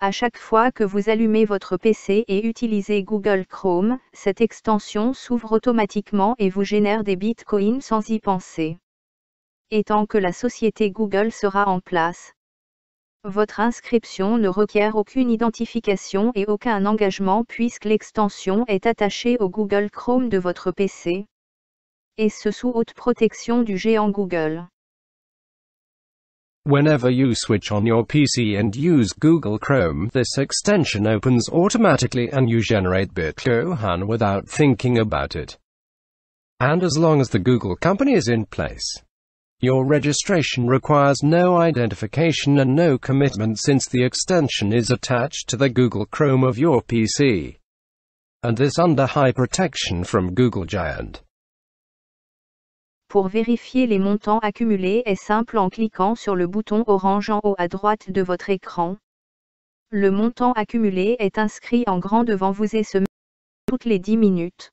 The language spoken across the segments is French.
À chaque fois que vous allumez votre PC et utilisez Google Chrome, cette extension s'ouvre automatiquement et vous génère des bitcoins sans y penser. Et tant que la société Google sera en place, votre inscription ne requiert aucune identification et aucun engagement puisque l'extension est attachée au Google Chrome de votre PC. Et ce sous haute protection du géant Google. Whenever you switch on your PC and use Google Chrome, this extension opens automatically and you generate Bitcoin without thinking about it. And as long as the Google company is in place, your registration requires no identification and no commitment since the extension is attached to the Google Chrome of your PC. And this under high protection from Google Giant. Pour vérifier les montants accumulés est simple en cliquant sur le bouton orange en haut à droite de votre écran. Le montant accumulé est inscrit en grand devant vous et se met toutes les 10 minutes.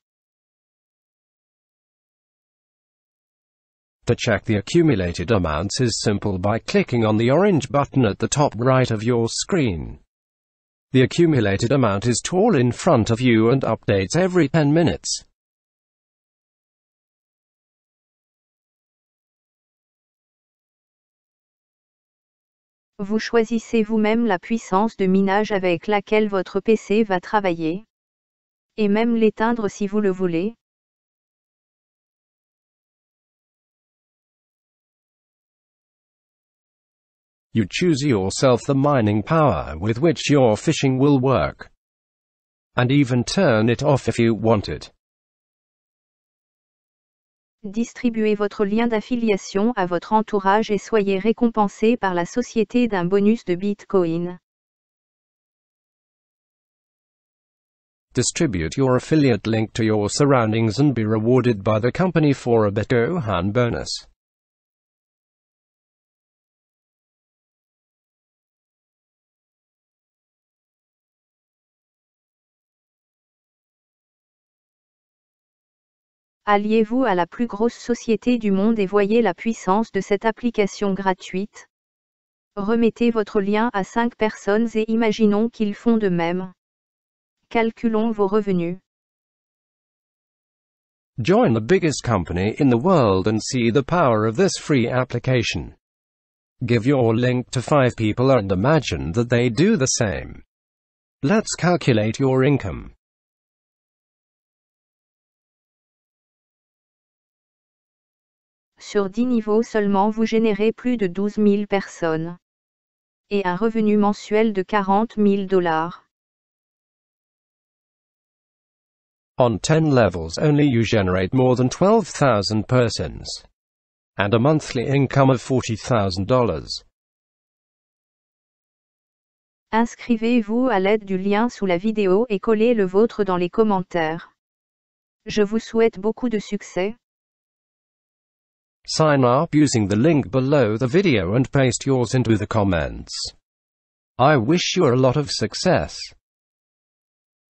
To check the accumulated amounts is simple by clicking on the orange button at the top right of your screen. The accumulated amount is tall in front of you and updates every 10 minutes. Vous choisissez vous-même la puissance de minage avec laquelle votre PC va travailler, et même l'éteindre si vous le voulez. You choose yourself the mining power with which your fishing will work. And even turn it off if you want it distribuez votre lien d'affiliation à votre entourage et soyez récompensé par la société d'un bonus de Bitcoin. Distribute your affiliate link to your surroundings and be rewarded by the company for a Bitcoin bonus. Alliez-vous à la plus grosse société du monde et voyez la puissance de cette application gratuite. Remettez votre lien à 5 personnes et imaginons qu'ils font de même. Calculons vos revenus. Join the biggest company in the world and see the power of this free application. Give your link to 5 people and imagine that they do the same. Let's calculate your income. Sur 10 niveaux seulement, vous générez plus de 12 000 personnes. Et un revenu mensuel de 40 000 dollars. On 10 levels only you generate more than 12,000 persons. And a monthly income of $40,000. Inscrivez-vous à l'aide du lien sous la vidéo et collez le vôtre dans les commentaires. Je vous souhaite beaucoup de succès. Sign up using the link below the video and paste yours into the comments. I wish you a lot of success.